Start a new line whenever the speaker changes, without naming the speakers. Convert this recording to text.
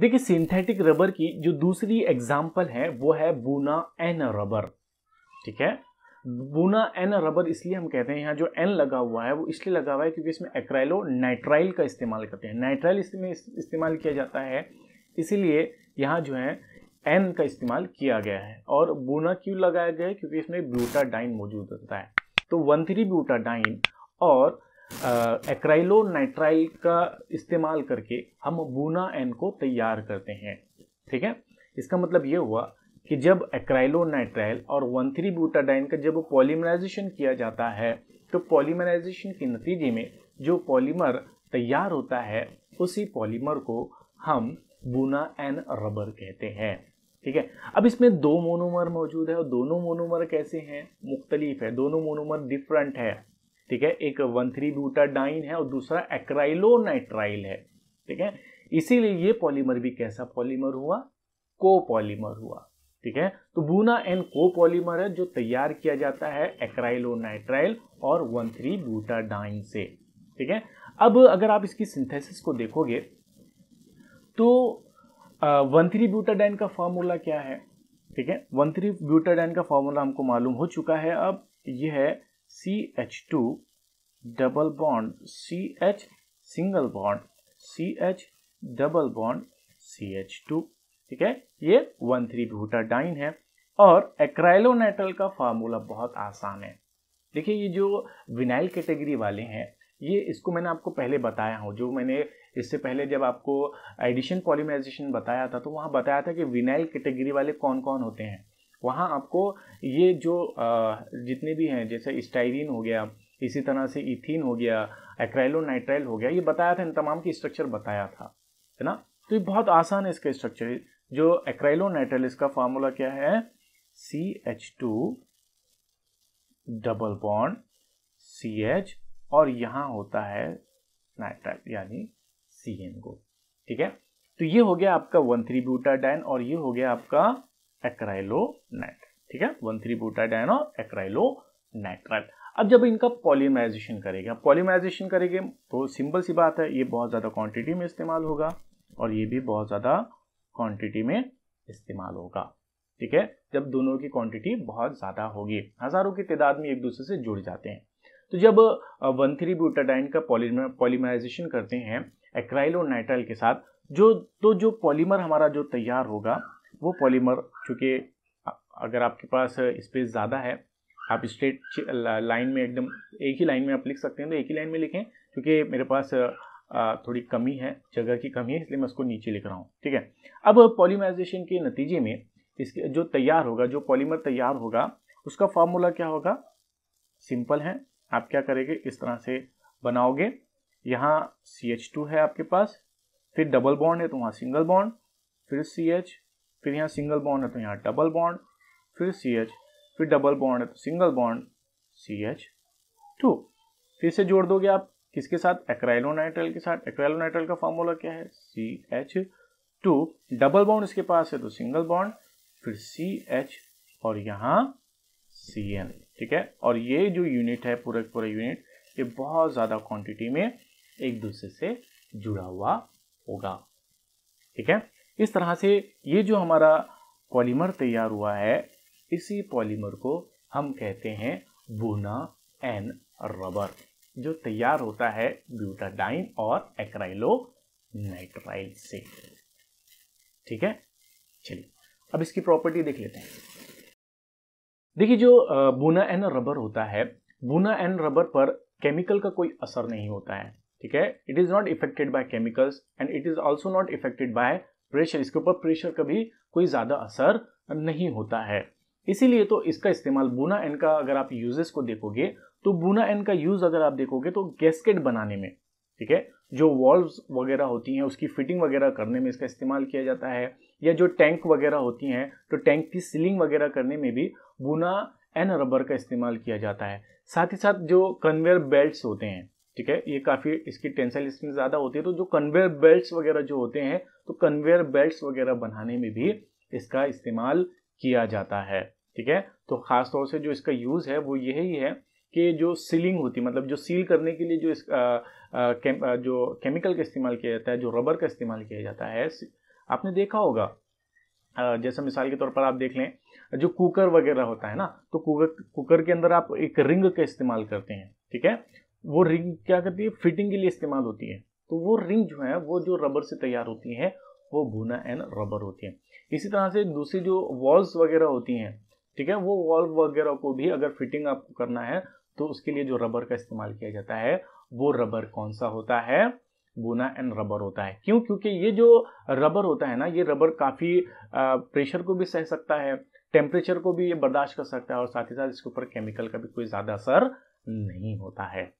देखिए synthetic rubber की जो दूसरी एग्जाम्पल है वो है बूना एन रबर ठीक है बूना एन रबर इसलिए हम कहते हैं यहाँ जो एन लगा हुआ है वो इसलिए लगा हुआ है क्योंकि इसमें एक्राइलो नाइट्राइल का इस्तेमाल करते हैं नाइट्राइल इसमें इस्तेमाल किया जाता है इसीलिए यहाँ जो है एन का इस्तेमाल किया गया है और बूना क्यों लगाया गया है क्योंकि इसमें ब्यूटाडाइन मौजूद होता है तो वन थ्री ब्यूटाडाइन और एक्राइलो नाइट्राइल का इस्तेमाल करके हम बूना एन को तैयार करते हैं ठीक है इसका मतलब ये हुआ कि जब एक्राइलोनाइट्राइल और वन थ्री बूटाडाइन का जब पॉलीमराइजेशन किया जाता है तो पॉलीमराइजेशन के नतीजे में जो पॉलीमर तैयार होता है उसी पॉलीमर को हम बूना एन रबर कहते हैं ठीक है अब इसमें दो मोनोमर मौजूद है और दोनों मोनोमर कैसे हैं मुख्तलिफ है दोनों मोनोमर डिफरेंट है ठीक है एक वन थ्री ब्यूटाडाइन है और दूसरा एक्राइलोनाइट्राइल है ठीक है इसीलिए ये पॉलीमर भी कैसा पॉलीमर हुआ को पॉलीमर हुआ ठीक है तो बूना एन को पॉलीमर है जो तैयार किया जाता है एक्राइलोनाइट्राइल और वन थ्री ब्यूटाडाइन से ठीक है अब अगर आप इसकी सिंथेसिस को देखोगे तो वन थ्री ब्यूटाडाइन का फॉर्मूला क्या है ठीक है वन थ्री ब्यूटाडाइन का फॉर्मूला हमको मालूम हो चुका है अब यह है C H two double bond C H single bond C H double bond C H two ठीक है ये वन थ्री ब्यूटाडाइन है और एक्राइलोनेटल का फार्मूला बहुत आसान है देखिए ये जो विनाइल कैटेगरी वाले हैं ये इसको मैंने आपको पहले बताया हूँ जो मैंने इससे पहले जब आपको एडिशन पॉलीमराइजेशन बताया था तो वहाँ बताया था कि विनाइल कैटेगरी वाले कौन कौन होते हैं वहाँ आपको ये जो जितने भी हैं जैसे स्टाइरिन हो गया इसी तरह से इथिन हो गया नाइट्राइल हो गया ये बताया था इन तमाम की स्ट्रक्चर बताया था है ना तो ये बहुत आसान है इसका स्ट्रक्चर जो एक्राइलो नाइट्राइल इसका फार्मूला क्या है C H two double bond C H और यहाँ होता है नाइट्राइल यानी सी एन गो ठीक है तो ये हो गया आपका वन थ्री ब्यूटाडाइन और ये हो गया आपका एक्राइलोनाइट्राइल ठीक है वन थ्री ब्यूटाडाइन और एक्राइलोनाइट्राइल अब जब इनका पॉलीमराइजेशन करेगा पॉलीमराइजेशन करेंगे तो सिंपल सी बात है ये बहुत ज़्यादा क्वांटिटी में इस्तेमाल होगा और ये भी बहुत ज़्यादा क्वांटिटी में इस्तेमाल होगा ठीक है जब दोनों की क्वांटिटी बहुत ज़्यादा होगी हज़ारों की तादाद में एक दूसरे से जुड़ जाते हैं तो जब वन थ्री ब्यूटाडाइन का पॉलीमर पॉलीमराइजेशन करते हैं एक्राइलोनाइट्राइल के साथ जो तो जो पॉलीमर हमारा जो तैयार होगा वो पॉलीमर चूँकि अगर आपके पास स्पेस ज़्यादा है आप स्ट्रेट लाइन में एकदम एक ही लाइन में आप लिख सकते हैं तो एक ही लाइन में लिखें क्योंकि मेरे पास थोड़ी कमी है जगह की कमी है इसलिए मैं उसको नीचे लिख रहा हूँ ठीक है अब पॉलीमराइजेशन के नतीजे में इसके जो तैयार होगा जो पॉलीमर तैयार होगा उसका फार्मूला क्या होगा सिंपल है आप क्या करेंगे इस तरह से बनाओगे यहाँ सी है आपके पास फिर डबल बॉन्ड है तो वहाँ सिंगल बॉन्ड फिर सी एच फिर यहाँ सिंगल बॉन्ड है तो यहाँ डबल बॉन्ड फिर सी एच फिर डबल बॉन्ड है तो single bond C H two फिर से जोड़ दोगे आप किसके साथ एक्राइलोनाइट्रल के साथ एक्राइलोनाइट्रल का फॉर्मूला क्या है C H two double bond इसके पास है तो सिंगल बॉन्ड फिर सी एच और यहाँ सी एन ठीक है और ये जो यूनिट है पूरा पूरा यूनिट ये बहुत ज़्यादा क्वांटिटी में एक दूसरे से जुड़ा हुआ होगा ठीक है इस तरह से ये जो हमारा पॉलीमर तैयार हुआ है इसी पॉलीमर को हम कहते हैं बुना एन रबर जो तैयार होता है ब्यूटाडाइन और एक्राइलो नाइट्राइल से ठीक है चलिए अब इसकी प्रॉपर्टी देख लेते हैं देखिए जो बुना एन रबर होता है बुना एन रबर पर केमिकल का कोई असर नहीं होता है ठीक है it is not affected by chemicals and it is also not affected by pressure इसके ऊपर प्रेशर का भी कोई ज़्यादा असर नहीं होता है इसीलिए तो इसका इस्तेमाल बूना एन का अगर आप यूजेस को देखोगे तो बूना एन का यूज़ अगर आप देखोगे तो गैसकेट बनाने में ठीक है जो वॉल्व वगैरह होती हैं उसकी फिटिंग वगैरह करने में इसका इस्तेमाल किया जाता है या जो टैंक वगैरह होती हैं तो टैंक की सीलिंग वगैरह करने में भी बूना एन रबर का इस्तेमाल किया जाता है साथ ही साथ जो कन्वेयर बेल्ट्स होते हैं ठीक है ये काफ़ी इसकी टेंसाइल स्ट्रेंथ ज़्यादा होती है तो जो कन्वेयर बेल्ट वगैरह जो होते हैं तो कन्वेयर बेल्ट वगैरह बनाने में भी इसका इस्तेमाल किया जाता है ठीक है तो ख़ास तौर से जो इसका यूज़ है वो यही है कि जो सीलिंग होती है मतलब जो सील करने के लिए जो इस आ, आ, केम, आ, जो केमिकल का के इस्तेमाल किया जाता है जो रबर का इस्तेमाल किया जाता है आपने देखा होगा जैसे मिसाल के तौर पर आप देख लें जो कुकर वगैरह होता है ना तो कुकर कुकर के अंदर आप एक रिंग का इस्तेमाल करते हैं ठीक है वो रिंग क्या करती है फिटिंग के लिए इस्तेमाल होती है तो वो रिंग जो है वो जो रबर से तैयार होती है वो भुना एंड रबर होती है इसी तरह से दूसरी जो वॉल्स वगैरह होती हैं ठीक है वो वॉल्व वगैरह को भी अगर फिटिंग आपको करना है तो उसके लिए जो रबर का इस्तेमाल किया जाता है वो रबर कौन सा होता है बुना एंड रबर होता है क्यों क्योंकि ये जो रबर होता है ना ये रबर काफ़ी प्रेशर को भी सह सकता है टेम्परेचर को भी ये बर्दाश्त कर सकता है और साथ ही साथ इसके ऊपर केमिकल का भी कोई ज़्यादा असर नहीं होता है